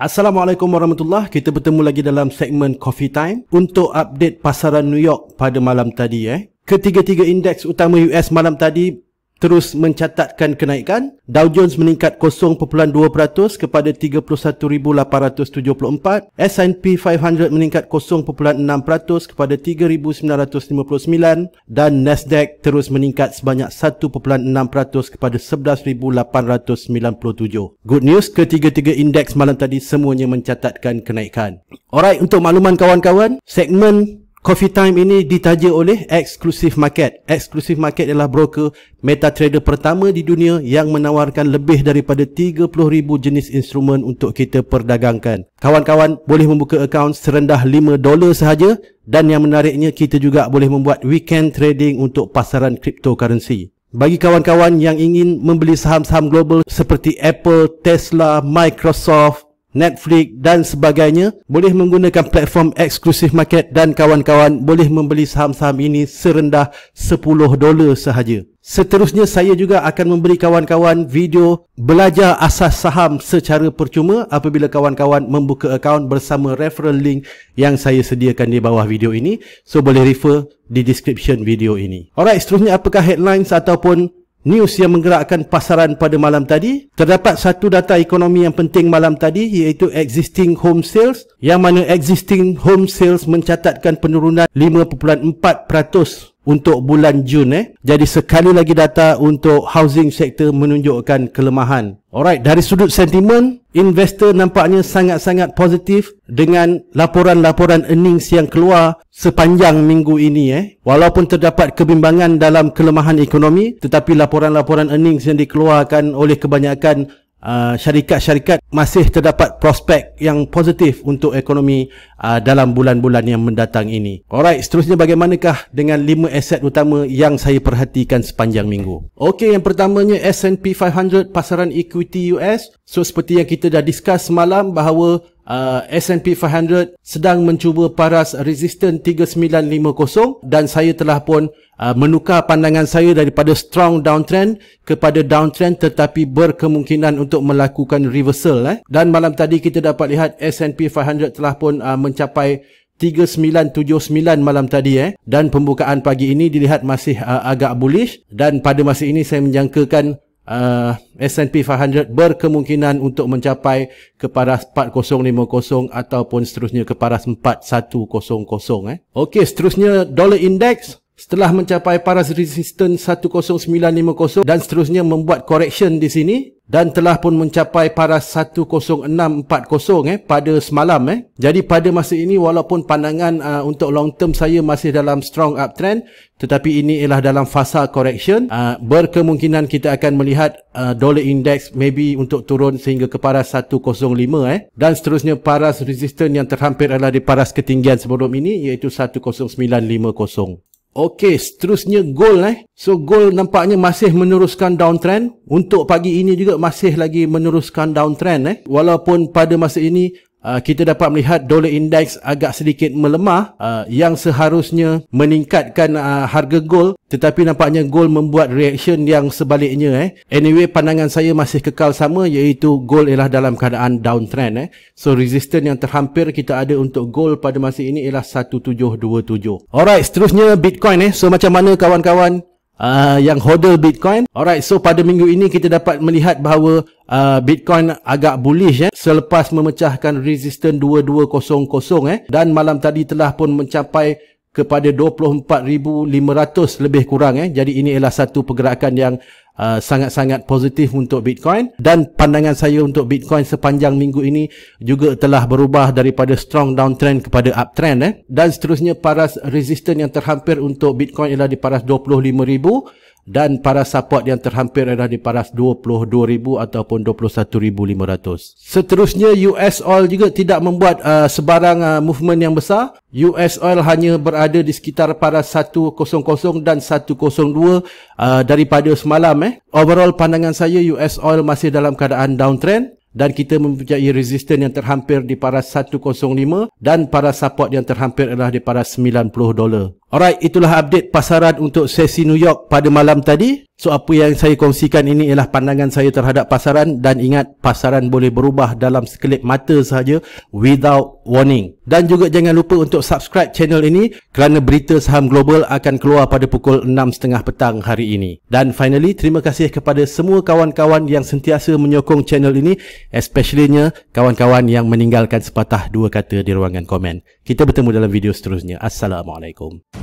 Assalamualaikum warahmatullahi Kita bertemu lagi dalam segmen Coffee Time Untuk update pasaran New York pada malam tadi eh Ketiga-tiga indeks utama US malam tadi terus mencatatkan kenaikan. Dow Jones meningkat 0.2% kepada 31874. S&P 500 meningkat 0.6% kepada 3959 dan Nasdaq terus meningkat sebanyak 1.6% kepada 11897. Good news ketiga-tiga indeks malam tadi semuanya mencatatkan kenaikan. Alright untuk makluman kawan-kawan, segmen Coffee Time ini ditaja oleh Exclusive Market. Exclusive Market ialah broker metatrader pertama di dunia yang menawarkan lebih daripada 30,000 jenis instrumen untuk kita perdagangkan. Kawan-kawan boleh membuka akaun serendah $5 sahaja dan yang menariknya kita juga boleh membuat weekend trading untuk pasaran cryptocurrency. Bagi kawan-kawan yang ingin membeli saham-saham global seperti Apple, Tesla, Microsoft, Netflix dan sebagainya boleh menggunakan platform eksklusif Market dan kawan-kawan boleh membeli saham-saham ini serendah 10 dolar sahaja. Seterusnya saya juga akan memberi kawan-kawan video belajar asas saham secara percuma apabila kawan-kawan membuka akaun bersama referral link yang saya sediakan di bawah video ini. So boleh refer di description video ini. Alright, seterusnya apakah headlines ataupun news yang menggerakkan pasaran pada malam tadi. Terdapat satu data ekonomi yang penting malam tadi iaitu existing home sales yang mana existing home sales mencatatkan penurunan 5.4% untuk bulan Jun eh. Jadi sekali lagi data untuk housing sector menunjukkan kelemahan. Alright, dari sudut sentimen, investor nampaknya sangat-sangat positif dengan laporan-laporan earnings yang keluar sepanjang minggu ini eh. Walaupun terdapat kebimbangan dalam kelemahan ekonomi, tetapi laporan-laporan earnings yang dikeluarkan oleh kebanyakan uh, syarikat-syarikat masih terdapat prospek yang positif untuk ekonomi uh, dalam bulan-bulan yang mendatang ini. Alright, seterusnya bagaimanakah dengan lima aset utama yang saya perhatikan sepanjang minggu? Okey, yang pertamanya S&P 500 pasaran equity US So seperti yang kita dah discuss semalam bahawa uh, S&P 500 sedang mencuba paras resisten 3950 dan saya telah pun uh, menukar pandangan saya daripada strong downtrend kepada downtrend tetapi berkemungkinan untuk melakukan reversal eh. Dan malam tadi kita dapat lihat S&P 500 telah pun uh, mencapai 3979 malam tadi eh dan pembukaan pagi ini dilihat masih uh, agak bullish dan pada masa ini saya menjangkakan uh, S&P 500 berkemungkinan untuk mencapai ke paras 4050 ataupun seterusnya ke paras 4100 eh. Okey, seterusnya dollar index Setelah mencapai paras resistance 10950 dan seterusnya membuat correction di sini dan telah pun mencapai paras 10640 eh pada semalam eh. Jadi pada masa ini walaupun pandangan uh, untuk long term saya masih dalam strong uptrend tetapi ini ialah dalam fasa correction. Uh, berkemungkinan kita akan melihat uh, dollar index maybe untuk turun sehingga ke paras 105 eh. Dan seterusnya paras resistance yang terhampir adalah di paras ketinggian sebelum ini iaitu 10950. Okey, seterusnya gold eh. So gold nampaknya masih meneruskan downtrend. Untuk pagi ini juga masih lagi meneruskan downtrend eh. Walaupun pada masa ini Ah, kita dapat melihat dolar indeks agak sedikit melemah uh, yang seharusnya meningkatkan uh, harga gold tetapi nampaknya gold membuat reaction yang sebaliknya eh anyway pandangan saya masih kekal sama iaitu gold ialah dalam keadaan downtrend eh so resistance yang terhampir kita ada untuk gold pada masa ini ialah 1727 alright seterusnya bitcoin eh so macam mana kawan-kawan uh, yang hodl Bitcoin. Alright, so pada minggu ini kita dapat melihat bahawa uh, Bitcoin agak bullish eh selepas memecahkan resisten 2200 eh dan malam tadi telah pun mencapai kepada 24500 lebih kurang eh jadi ini ialah satu pergerakan yang Uh, sangat-sangat positif untuk Bitcoin dan pandangan saya untuk Bitcoin sepanjang minggu ini juga telah berubah daripada strong downtrend kepada uptrend eh. dan seterusnya paras resistance yang terhampir untuk Bitcoin ialah di paras 25,000 dan para support yang terhampir adalah di paras 22,000 ataupun 21,500. Seterusnya US Oil juga tidak membuat uh, sebarang uh, movement yang besar. US Oil hanya berada di sekitar paras 100 dan 102 uh, daripada semalam eh. Overall pandangan saya US Oil masih dalam keadaan downtrend dan kita mempunyai resistance yang terhampir di paras 105 dan para support yang terhampir adalah di paras 90 dolar. Alright, itulah update pasaran untuk sesi New York pada malam tadi. So, apa yang saya kongsikan ini ialah pandangan saya terhadap pasaran dan ingat pasaran boleh berubah dalam sekelip mata sahaja without warning. Dan juga jangan lupa untuk subscribe channel ini kerana berita saham global akan keluar pada pukul 6.30 petang hari ini. Dan finally, terima kasih kepada semua kawan-kawan yang sentiasa menyokong channel ini especially kawan-kawan yang meninggalkan sepatah dua kata di ruangan komen. Kita bertemu dalam video seterusnya. Assalamualaikum.